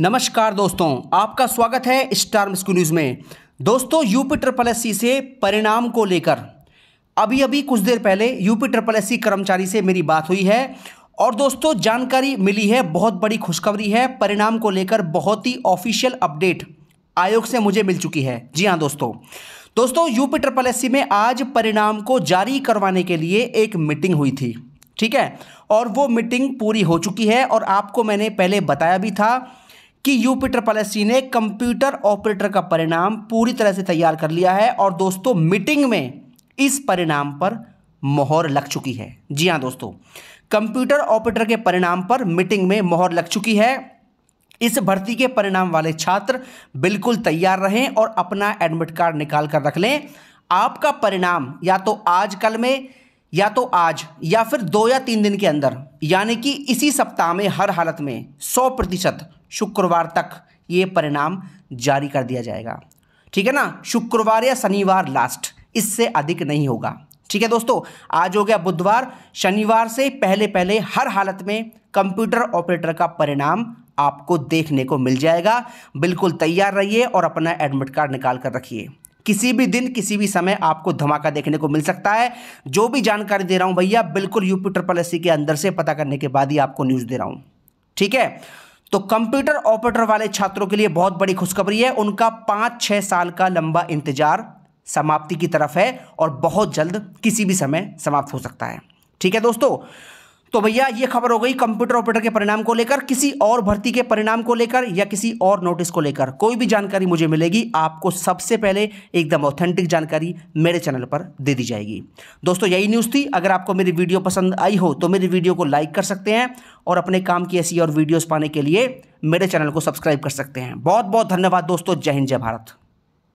नमस्कार दोस्तों आपका स्वागत है स्टार मिस्कू न्यूज़ में दोस्तों यूपी ट्रिपल एस से परिणाम को लेकर अभी अभी कुछ देर पहले यूपी ट्रिपल एस कर्मचारी से मेरी बात हुई है और दोस्तों जानकारी मिली है बहुत बड़ी खुशखबरी है परिणाम को लेकर बहुत ही ऑफिशियल अपडेट आयोग से मुझे मिल चुकी है जी हाँ दोस्तों दोस्तों यूपी ट्रिपल एस में आज परिणाम को जारी करवाने के लिए एक मीटिंग हुई थी ठीक है और वो मीटिंग पूरी हो चुकी है और आपको मैंने पहले बताया भी था कि यूपिटर पलेसी ने कंप्यूटर ऑपरेटर का परिणाम पूरी तरह से तैयार कर लिया है और दोस्तों मीटिंग में इस परिणाम पर मोहर लग चुकी है जी हाँ दोस्तों कंप्यूटर ऑपरेटर के परिणाम पर मीटिंग में मोहर लग चुकी है इस भर्ती के परिणाम वाले छात्र बिल्कुल तैयार रहें और अपना एडमिट कार्ड निकाल कर रख लें आपका परिणाम या तो आज कल में या तो आज या फिर दो या तीन दिन के अंदर यानी कि इसी सप्ताह में हर हालत में 100 प्रतिशत शुक्रवार तक ये परिणाम जारी कर दिया जाएगा ठीक है ना शुक्रवार या शनिवार लास्ट इससे अधिक नहीं होगा ठीक है दोस्तों आज हो गया बुधवार शनिवार से पहले पहले हर हालत में कंप्यूटर ऑपरेटर का परिणाम आपको देखने को मिल जाएगा बिल्कुल तैयार रहिए और अपना एडमिट कार्ड निकाल कर रखिए किसी भी दिन किसी भी समय आपको धमाका देखने को मिल सकता है जो भी जानकारी दे रहा हूं भैया बिल्कुल यूपी ट्रिपल एस के अंदर से पता करने के बाद ही आपको न्यूज़ दे रहा हूं ठीक है तो कंप्यूटर ऑपरेटर वाले छात्रों के लिए बहुत बड़ी खुशखबरी है उनका पांच छह साल का लंबा इंतजार समाप्ति की तरफ है और बहुत जल्द किसी भी समय समाप्त हो सकता है ठीक है दोस्तों तो भैया ये खबर हो गई कंप्यूटर ऑपरेटर के परिणाम को लेकर किसी और भर्ती के परिणाम को लेकर या किसी और नोटिस को लेकर कोई भी जानकारी मुझे मिलेगी आपको सबसे पहले एकदम ऑथेंटिक जानकारी मेरे चैनल पर दे दी जाएगी दोस्तों यही न्यूज़ थी अगर आपको मेरी वीडियो पसंद आई हो तो मेरी वीडियो को लाइक कर सकते हैं और अपने काम की ऐसी और वीडियोज़ पाने के लिए मेरे चैनल को सब्सक्राइब कर सकते हैं बहुत बहुत धन्यवाद दोस्तों जय हिंद जय भारत